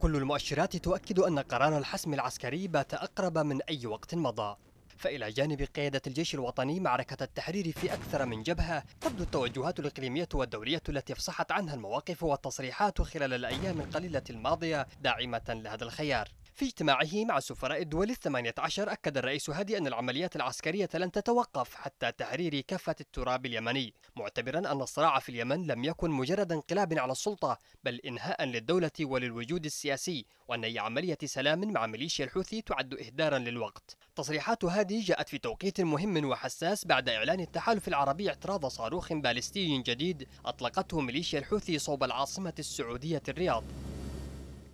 كل المؤشرات تؤكد أن قرار الحسم العسكري بات أقرب من أي وقت مضى فإلى جانب قيادة الجيش الوطني معركة التحرير في أكثر من جبهة تبدو التوجهات الإقليمية والدولية التي افصحت عنها المواقف والتصريحات خلال الأيام القليلة الماضية داعمة لهذا الخيار في اجتماعه مع سفراء الدول الثمانية عشر أكد الرئيس هادي أن العمليات العسكرية لن تتوقف حتى تحرير كافة التراب اليمني معتبرا أن الصراع في اليمن لم يكن مجرد انقلاب على السلطة بل إنهاء للدولة وللوجود السياسي وأن أي عملية سلام مع ميليشيا الحوثي تعد إهدارا للوقت تصريحات هادي جاءت في توقيت مهم وحساس بعد إعلان التحالف العربي اعتراض صاروخ باليستي جديد أطلقته ميليشيا الحوثي صوب العاصمة السعودية الرياض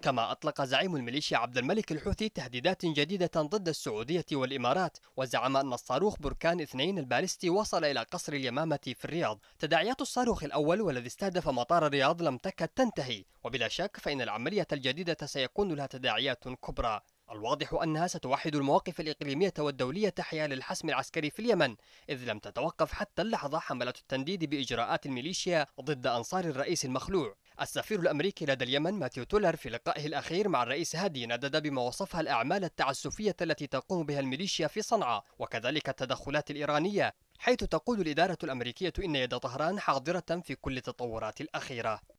كما أطلق زعيم الميليشيا عبد الملك الحوثي تهديدات جديدة ضد السعودية والإمارات وزعم أن الصاروخ بركان اثنين البالستي وصل إلى قصر اليمامة في الرياض تداعيات الصاروخ الأول والذي استهدف مطار الرياض لم تكد تنتهي وبلا شك فإن العملية الجديدة سيكون لها تداعيات كبرى الواضح أنها ستوحد المواقف الإقليمية والدولية حيال الحسم العسكري في اليمن إذ لم تتوقف حتى اللحظة حملة التنديد بإجراءات الميليشيا ضد أنصار الرئيس المخلوع السفير الأمريكي لدى اليمن ماتيو تولر في لقائه الأخير مع الرئيس هادي ندد بما وصفها الأعمال التعسفية التي تقوم بها الميليشيا في صنعاء وكذلك التدخلات الإيرانية حيث تقول الإدارة الأمريكية إن يد طهران حاضرة في كل التطورات الأخيرة